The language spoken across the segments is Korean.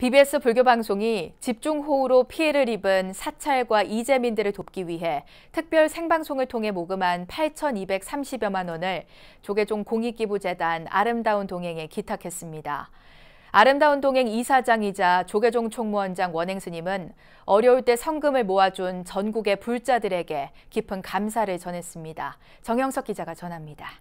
BBS 불교 방송이 집중호우로 피해를 입은 사찰과 이재민들을 돕기 위해 특별 생방송을 통해 모금한 8,230여만 원을 조계종 공익기부재단 아름다운 동행에 기탁했습니다. 아름다운 동행 이사장이자 조계종 총무원장 원행스님은 어려울 때 성금을 모아준 전국의 불자들에게 깊은 감사를 전했습니다. 정영석 기자가 전합니다.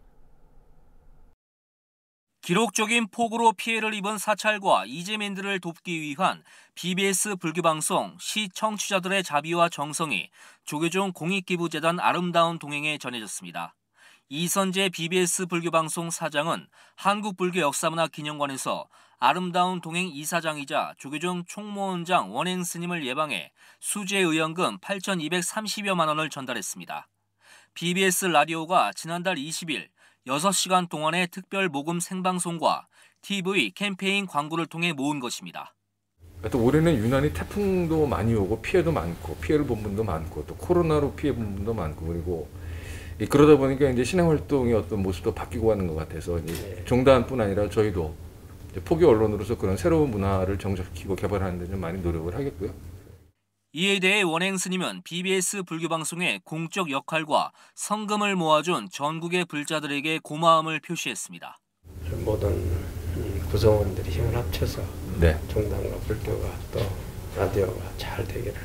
기록적인 폭우로 피해를 입은 사찰과 이재민들을 돕기 위한 BBS 불교방송 시 청취자들의 자비와 정성이 조계종 공익기부재단 아름다운 동행에 전해졌습니다. 이선재 BBS 불교방송 사장은 한국불교 역사문화 기념관에서 아름다운 동행 이사장이자 조계종 총무원장 원행 스님을 예방해 수재의원금 8,230여만 원을 전달했습니다. BBS 라디오가 지난달 20일 6시간 동안의 특별 모금 생방송과 TV 캠페인 광고를 통해 모은 것입니다. 그러니까 또 올해는 유난히 태풍도 많이 오고 피해도 많고 피해를 본 분도 많고 또 코로나로 피해 본 분도 많고 그리고 그러다 보니까 이제 신앙 활동의 어떤 모습도 바뀌고 하는 것 같아서 네. 종단뿐 아니라 저희도 포교 언론으로서 그런 새로운 문화를 정착시키고 개발하는 데좀 많이 노력을 하겠고요. 이에 대해 원행 스님은 BBS 불교 방송의 공적 역할과 성금을 모아준 전국의 불자들에게 고마움을 표시했습니다. 모든 구성원들이 힘을 합쳐서 네. 종단과 불교가 또 라디오가 잘 되기를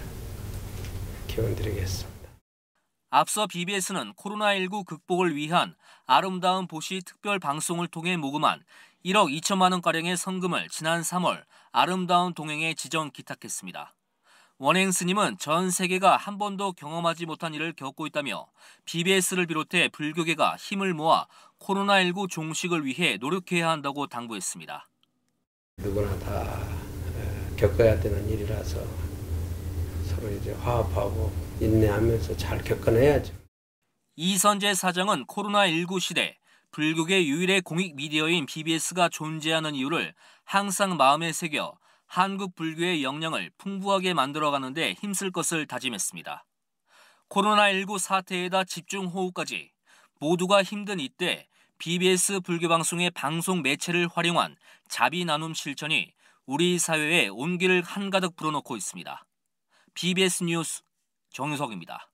기원드리겠습니다. 앞서 BBS는 코로나19 극복을 위한 아름다운 보시 특별 방송을 통해 모금한 1억 2천만 원가량의 성금을 지난 3월 아름다운 동행에 지정 기탁했습니다. 원행 스님은 전 세계가 한 번도 경험하지 못한 일을 겪고 있다며 BBS를 비롯해 불교계가 힘을 모아 코로나19 종식을 위해 노력해야 한다고 당부했습니다. 누구나 다 겪어야 되는 일이라서 서로 이제 화합하고 인내하면서 잘 겪어내야죠. 이선재 사장은 코로나19 시대 불교계 유일의 공익 미디어인 BBS가 존재하는 이유를 항상 마음에 새겨 한국 불교의 역량을 풍부하게 만들어가는데 힘쓸 것을 다짐했습니다. 코로나19 사태에다 집중 호우까지 모두가 힘든 이때 BBS 불교 방송의 방송 매체를 활용한 자비 나눔 실천이 우리 사회에 온기를 한가득 불어넣고 있습니다. BBS 뉴스 정유석입니다.